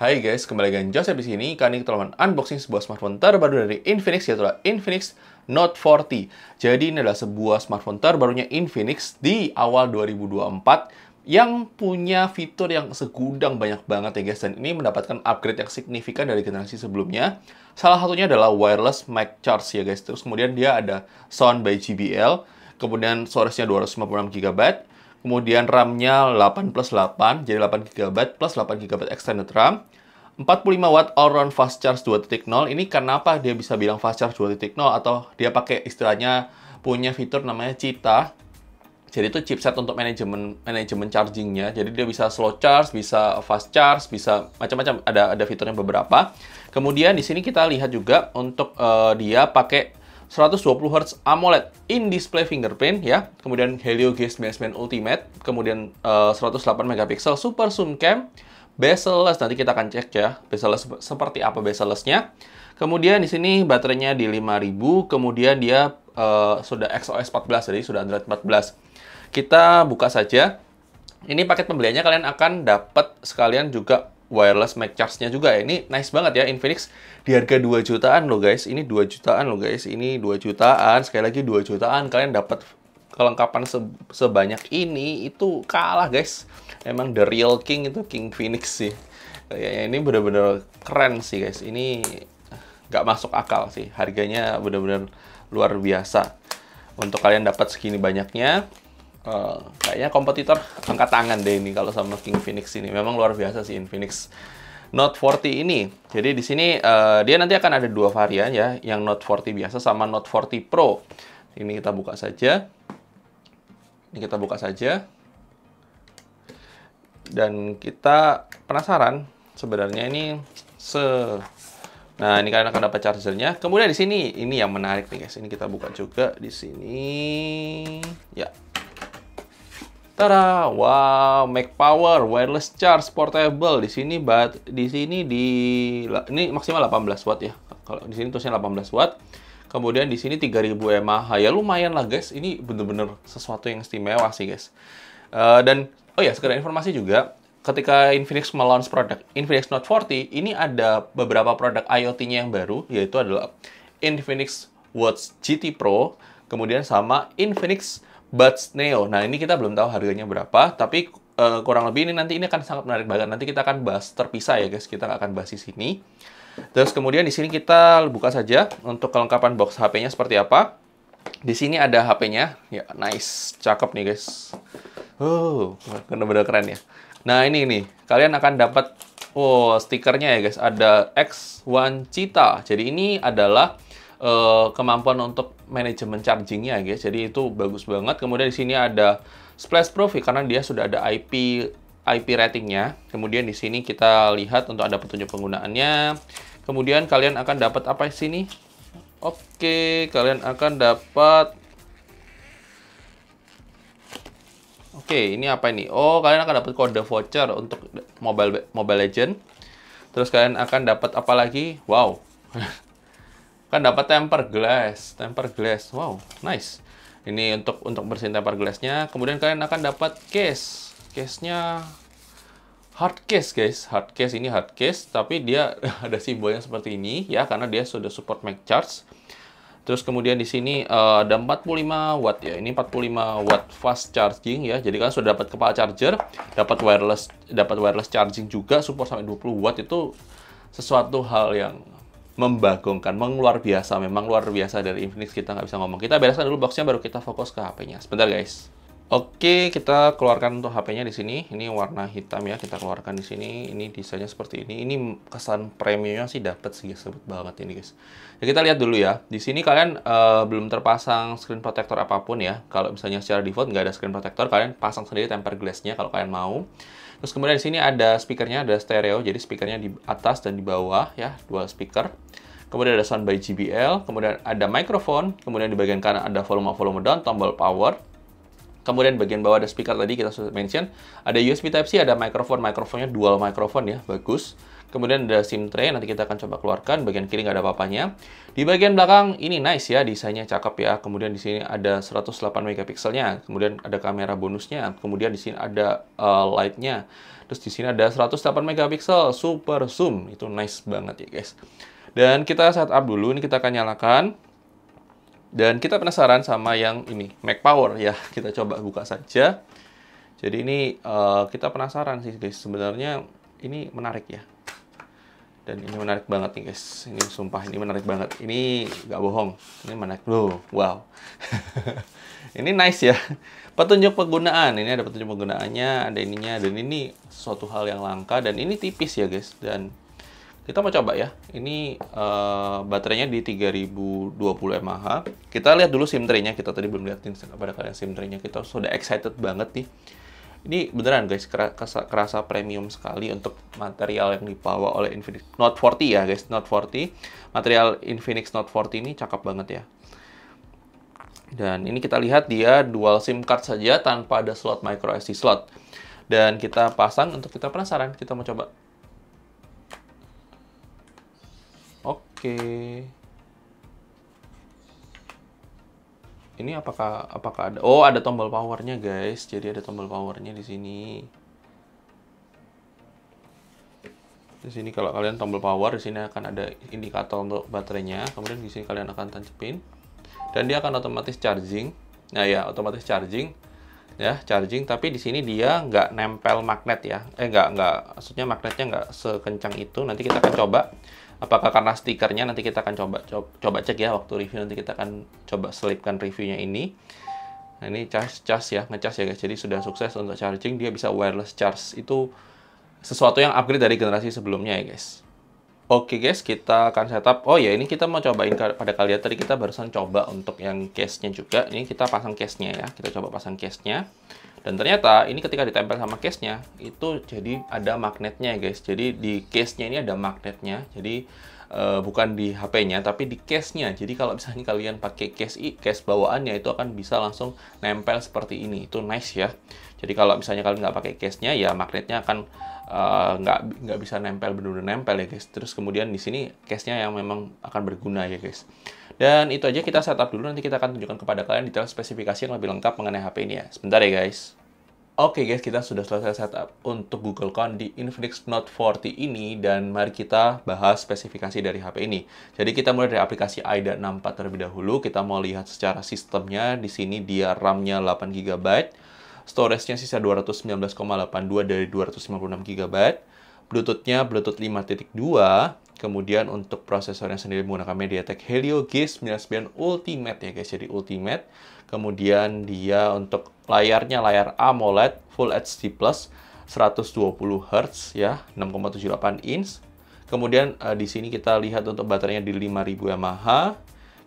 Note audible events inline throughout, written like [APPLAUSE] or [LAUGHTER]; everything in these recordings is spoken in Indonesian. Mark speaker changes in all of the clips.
Speaker 1: Hai guys, kembali dengan Joseph di sini. Kali ini kita akan unboxing sebuah smartphone terbaru dari Infinix yaitu Infinix Note 40. Jadi ini adalah sebuah smartphone terbarunya Infinix di awal 2024 yang punya fitur yang segudang banyak banget ya guys dan ini mendapatkan upgrade yang signifikan dari generasi sebelumnya. Salah satunya adalah wireless mic charge ya guys. Terus kemudian dia ada sound by JBL, kemudian storage-nya 256 GB, Kemudian RAM-nya 8 plus 8, jadi 8 GB plus 8 GB extended RAM. 45 watt all round fast charge 2.0 ini kenapa dia bisa bilang fast charge 2.0 atau dia pakai istilahnya punya fitur namanya Cita. Jadi itu chipset untuk manajemen manajemen chargingnya. Jadi dia bisa slow charge, bisa fast charge, bisa macam-macam ada ada fiturnya beberapa. Kemudian di sini kita lihat juga untuk uh, dia pakai 120 Hz AMOLED in display fingerprint ya, kemudian Helio G99 Ultimate, kemudian uh, 108 megapiksel super zoom cam, bezel-less nanti kita akan cek ya, bezel-less seperti apa bezel-lessnya. Kemudian di sini baterainya di 5000, kemudian dia uh, sudah XOS 14 jadi sudah Android 14. Kita buka saja. Ini paket pembeliannya kalian akan dapat sekalian juga wireless mic charge-nya juga ya. Ini nice banget ya Infinix di harga 2 jutaan loh guys. Ini 2 jutaan loh guys. Ini 2 jutaan. Sekali lagi 2 jutaan kalian dapat kelengkapan sebanyak ini itu kalah guys. Emang the real king itu King Phoenix sih. Kayaknya ya, ini bener-bener keren sih guys. Ini nggak masuk akal sih. Harganya bener-bener luar biasa. Untuk kalian dapat segini banyaknya, Uh, kayaknya kompetitor angkat tangan deh ini kalau sama King Phoenix ini. Memang luar biasa sih Infinix Note 40 ini. Jadi di sini uh, dia nanti akan ada dua varian ya, yang Note 40 biasa sama Note 40 Pro. Ini kita buka saja. Ini kita buka saja. Dan kita penasaran sebenarnya ini se Nah, ini kalian akan dapat chargernya. Kemudian di sini ini yang menarik nih guys. Ini kita buka juga di sini. Ya, Tada, wow, Mac Power wireless charge portable. Di sini bat di sini di ini maksimal 18 watt ya. Kalau di sini tulisnya 18 watt. Kemudian di sini 3000 mAh. Ya lumayan lah guys, ini bener-bener sesuatu yang istimewa sih guys. Uh, dan oh ya, sekedar informasi juga, ketika Infinix meluncur produk Infinix Note 40, ini ada beberapa produk IoT-nya yang baru yaitu adalah Infinix Watch GT Pro, kemudian sama Infinix Buds Neo. Nah, ini kita belum tahu harganya berapa, tapi uh, kurang lebih ini nanti ini akan sangat menarik banget. Nanti kita akan bahas terpisah ya, guys. Kita akan bahas di sini. Terus kemudian di sini kita buka saja untuk kelengkapan box HP-nya seperti apa. Di sini ada HP-nya. Ya, nice. Cakep nih, guys. Oh, kena benar keren ya. Nah, ini nih. Kalian akan dapat oh, stikernya ya, guys. Ada X1 Cita. Jadi ini adalah uh, kemampuan untuk manajemen chargingnya ya guys jadi itu bagus banget kemudian di sini ada splash proof ya, karena dia sudah ada IP IP ratingnya kemudian di sini kita lihat untuk ada petunjuk penggunaannya kemudian kalian akan dapat apa di sini Oke, kalian akan dapat Oke, ini apa ini? Oh, kalian akan dapat kode voucher untuk Mobile Mobile Legend. Terus kalian akan dapat apa lagi? Wow. [LAUGHS] kan dapat tempered glass tempered glass wow nice ini untuk untuk bersihin temper glassnya kemudian kalian akan dapat case case nya hard case guys hard case ini hard case tapi dia [LAUGHS] ada simbolnya seperti ini ya karena dia sudah support Mac charge terus kemudian di sini uh, ada 45 watt ya ini 45 watt fast charging ya jadi kan sudah dapat kepala charger dapat wireless dapat wireless charging juga support sampai 20 watt itu sesuatu hal yang membagongkan, mengeluar biasa, memang luar biasa dari Infinix kita nggak bisa ngomong. Kita bereskan dulu boxnya baru kita fokus ke HP-nya. Sebentar guys. Oke, kita keluarkan untuk HP-nya di sini. Ini warna hitam ya, kita keluarkan di sini. Ini desainnya seperti ini. Ini kesan premiumnya sih dapat sih sebut banget ini, guys. Ya, kita lihat dulu ya. Di sini kalian uh, belum terpasang screen protector apapun ya. Kalau misalnya secara default nggak ada screen protector, kalian pasang sendiri tempered glass-nya kalau kalian mau. Terus kemudian di sini ada speakernya, ada stereo, jadi speakernya di atas dan di bawah ya, dual speaker. Kemudian ada sound by JBL, kemudian ada microphone, kemudian di bagian kanan ada volume-volume down, tombol power, Kemudian bagian bawah ada speaker tadi kita sudah mention. Ada USB Type-C, ada microphone. Microphone-nya dual microphone ya, bagus. Kemudian ada SIM tray, nanti kita akan coba keluarkan. Bagian kiri nggak ada apa-apanya. Di bagian belakang, ini nice ya, desainnya cakep ya. Kemudian di sini ada 108 megapikselnya, kemudian ada kamera bonusnya, kemudian di sini ada uh, eh, light Terus di sini ada 108 megapiksel super zoom. Itu nice banget ya, guys. Dan kita setup dulu, ini kita akan nyalakan. Dan kita penasaran sama yang ini, Mac Power ya. [LAUGHS] Kita coba buka saja. Jadi ini uh, kita penasaran sih guys, sebenarnya ini menarik ya dan ini menarik banget nih guys ini sumpah ini menarik banget ini nggak bohong ini menarik loh wow [LAUGHS] ini nice ya petunjuk penggunaan ini ada petunjuk penggunaannya ada ininya dan ini suatu hal yang langka dan ini tipis ya guys dan kita mau coba ya ini uh, baterainya di 3020 mAh kita lihat dulu SIM tray-nya kita tadi belum liatin pada kalian SIM tray-nya kita sudah excited banget nih ini beneran guys, kerasa, premium sekali untuk material yang dibawa oleh Infinix Note 40 ya guys, Note 40. Material Infinix Note 40 ini cakep banget ya. Dan ini kita lihat dia dual SIM card saja tanpa ada slot micro SD slot. Dan kita pasang untuk kita penasaran, kita mau coba. Oke. Okay. ini apakah apakah ada oh ada tombol powernya guys jadi ada tombol powernya di sini di sini kalau kalian tombol power di sini akan ada indikator untuk baterainya kemudian di sini kalian akan tancepin dan dia akan otomatis charging nah ya otomatis charging ya charging tapi di sini dia nggak nempel magnet ya eh nggak nggak maksudnya magnetnya nggak sekencang itu nanti kita akan coba apakah karena stikernya nanti kita akan coba coba, coba cek ya waktu review nanti kita akan coba selipkan reviewnya ini nah ini charge charge ya ngecas ya guys jadi sudah sukses untuk charging dia bisa wireless charge itu sesuatu yang upgrade dari generasi sebelumnya ya guys Oke okay guys, kita akan setup. Oh ya, ini kita mau cobain pada kalian. Tadi kita barusan coba untuk yang case-nya juga. Ini kita pasang case-nya ya. Kita coba pasang case-nya. Dan ternyata ini ketika ditempel sama case-nya, itu jadi ada magnetnya ya guys. Jadi di case-nya ini ada magnetnya. Jadi uh, bukan di HP-nya tapi di case-nya. Jadi kalau misalnya kalian pakai case i, case bawaannya itu akan bisa langsung nempel seperti ini. Itu nice ya. Jadi kalau misalnya kalian nggak pakai case-nya ya magnetnya akan eh, nggak uh, nggak bisa nempel benar-benar nempel ya guys. Terus kemudian di sini case-nya yang memang akan berguna ya guys. Dan itu aja kita setup dulu nanti kita akan tunjukkan kepada kalian detail spesifikasi yang lebih lengkap mengenai HP ini ya. Sebentar ya guys. Oke okay guys, kita sudah selesai setup untuk Google Con di Infinix Note 40 ini dan mari kita bahas spesifikasi dari HP ini. Jadi kita mulai dari aplikasi AIDA 64 terlebih dahulu. Kita mau lihat secara sistemnya. Di sini dia RAM-nya 8 GB, storage-nya sisa 219,82 dari 256 GB, Bluetooth-nya Bluetooth 5.2, kemudian untuk prosesornya sendiri menggunakan MediaTek Helio G99 Ultimate ya guys, jadi Ultimate. Kemudian dia untuk Layarnya layar AMOLED Full HD Plus 120 Hz ya, 6,78 inch. Kemudian uh, di sini kita lihat untuk baterainya di 5000 mAh.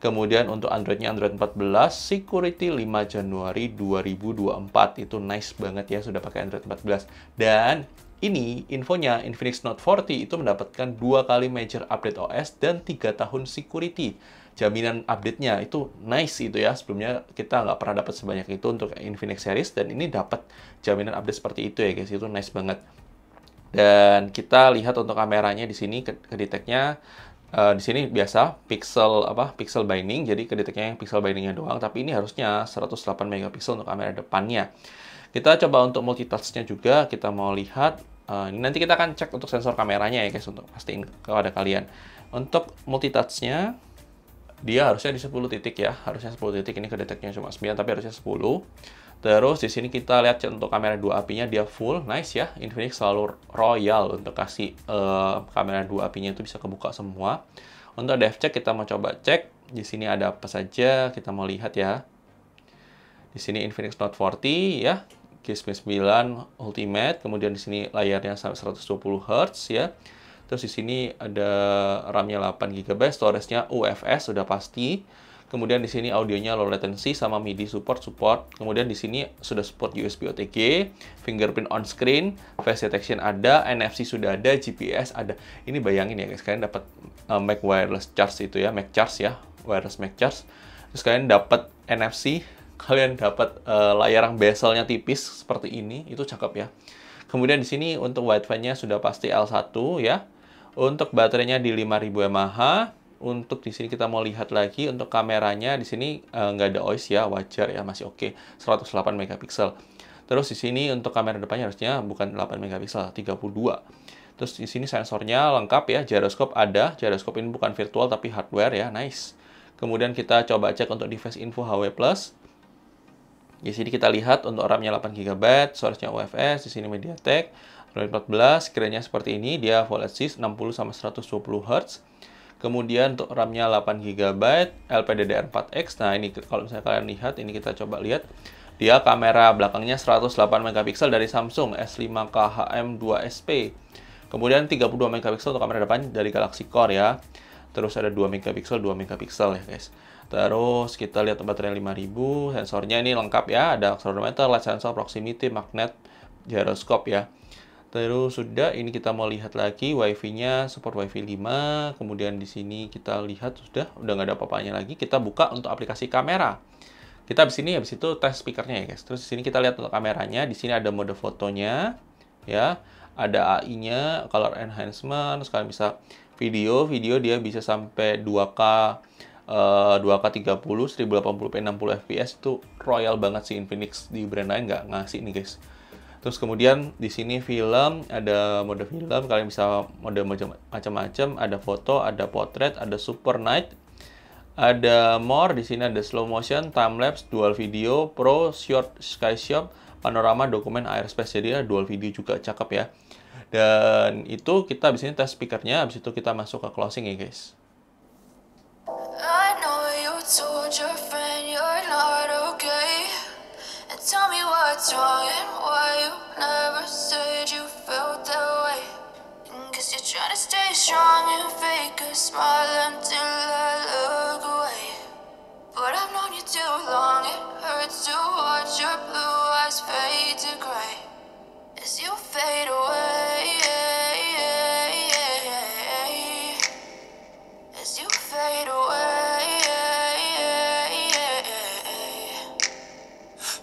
Speaker 1: Kemudian untuk Androidnya Android 14, security 5 Januari 2024. Itu nice banget ya, sudah pakai Android 14. Dan ini infonya Infinix Note 40 itu mendapatkan dua kali major update OS dan tiga tahun security jaminan update-nya itu nice itu ya sebelumnya kita nggak pernah dapat sebanyak itu untuk Infinix series dan ini dapat jaminan update seperti itu ya guys itu nice banget dan kita lihat untuk kameranya di sini kedeteknya uh, eh, di sini biasa pixel apa pixel binding jadi kedeteknya yang pixel bindingnya doang tapi ini harusnya 108 megapiksel untuk kamera depannya kita coba untuk multitasknya juga kita mau lihat Uh, nanti kita akan cek untuk sensor kameranya ya guys untuk pastiin kepada kalian. Untuk multitouch-nya dia harusnya di 10 titik ya harusnya 10 titik ini kedeteknya cuma 9 tapi harusnya 10 terus di sini kita lihat untuk kamera 2 apinya dia full nice ya Infinix selalu royal untuk kasih uh, kamera 2 apinya itu bisa kebuka semua untuk depth check kita mau coba cek di sini ada apa saja kita mau lihat ya di sini Infinix Note 40 ya GSP 9 Ultimate kemudian di sini layarnya sampai 120 Hz ya Terus di sini ada RAM-nya 8 GB, storage-nya UFS sudah pasti. Kemudian di sini audionya low latency sama MIDI support support. Kemudian di sini sudah support USB OTG, fingerprint on screen, face detection ada, NFC sudah ada, GPS ada. Ini bayangin ya guys, kalian dapat uh, Mac wireless charge itu ya, Mac charge ya, wireless Mac charge. Terus kalian dapat NFC, [LAUGHS] kalian dapat uh, layar yang bezelnya tipis seperti ini, itu cakep ya. Kemudian di sini untuk wifi-nya sudah pasti L1 ya. Untuk baterainya di 5000 mAh. Untuk di sini kita mau lihat lagi untuk kameranya di sini uh, nggak ada OIS ya, wajar ya masih oke. Okay. 108 megapiksel. Terus di sini untuk kamera depannya harusnya bukan 8 megapiksel, 32. Terus di sini sensornya lengkap ya, gyroscope ada. Gyroscope ini bukan virtual tapi hardware ya, nice. Kemudian kita coba cek untuk device info HW+. Di sini kita lihat untuk RAM-nya 8 GB, source-nya UFS, di sini MediaTek, Android 14 kiranya seperti ini, dia full HD 60 sama 120 Hz. Kemudian untuk RAM-nya 8 GB, LPDDR4X. Nah, ini kalau misalnya kalian lihat, ini kita coba lihat. Dia kamera belakangnya 108 megapiksel dari Samsung S5 KHM2SP. Kemudian 32 megapiksel untuk kamera depan dari Galaxy Core ya. Terus ada 2 megapiksel, 2 megapiksel ya, guys. Terus kita lihat baterai 5000, sensornya ini lengkap ya, ada accelerometer, light sensor, proximity, magnet, gyroscope ya. Terus sudah ini kita mau lihat lagi WiFi-nya support WiFi 5. Kemudian di sini kita lihat sudah udah nggak ada apa-apanya lagi. Kita buka untuk aplikasi kamera. Kita di sini habis itu tes speakernya ya guys. Terus di sini kita lihat untuk kameranya. Di sini ada mode fotonya ya. Ada AI-nya, color enhancement, sekarang bisa video. Video dia bisa sampai 2K 2K 30 1080p 60 fps itu royal banget sih Infinix di brand lain nggak ngasih nih guys Terus kemudian di sini film, ada mode film, kalian bisa mode macam-macam, ada foto, ada potret, ada super night, ada more, di sini ada slow motion, time lapse, dual video, pro, short sky shop panorama, dokumen, airspace. Jadi ada dual video juga cakep ya. Dan itu kita di sini tes speakernya, habis itu kita masuk ke closing ya guys. tell me what's wrong strong and fake a smile until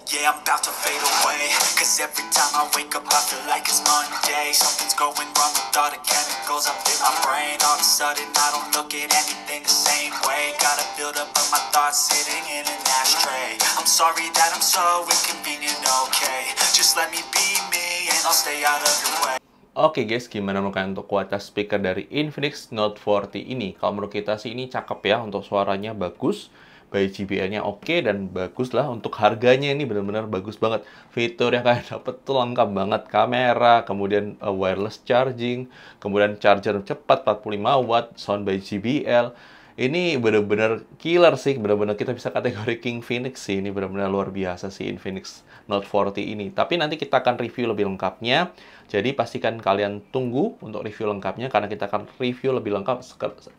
Speaker 1: Yeah, I'm about to fade away Cause every time I wake up I feel like it's Monday Something's going wrong with all the chemicals up in my brain All of a sudden I don't look at anything the same way Gotta build up of my thoughts sitting in an ashtray I'm sorry that I'm so inconvenient, okay Just let me be me and I'll stay out of your way Oke okay guys, gimana menurut kalian untuk kualitas speaker dari Infinix Note 40 ini? Kalau menurut kita sih ini cakep ya, untuk suaranya bagus by JBL-nya oke okay dan bagus lah untuk harganya ini benar-benar bagus banget. Fitur yang kalian dapat tuh lengkap banget, kamera, kemudian eh, wireless charging, kemudian charger cepat 45 watt, sound by JBL ini benar-benar killer sih benar-benar kita bisa kategori King Phoenix sih ini benar-benar luar biasa sih Infinix Note 40 ini tapi nanti kita akan review lebih lengkapnya jadi pastikan kalian tunggu untuk review lengkapnya karena kita akan review lebih lengkap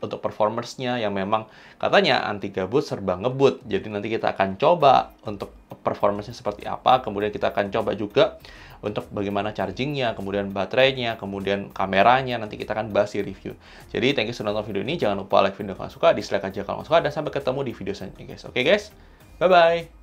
Speaker 1: untuk performersnya yang memang katanya anti gabut serba ngebut jadi nanti kita akan coba untuk performersnya seperti apa kemudian kita akan coba juga untuk bagaimana chargingnya, kemudian baterainya, kemudian kameranya, nanti kita akan bahas di review. Jadi thank you sudah nonton video ini, jangan lupa like video kalau suka, dislike aja kalau suka, dan sampai ketemu di video selanjutnya guys. Oke okay, guys, bye-bye!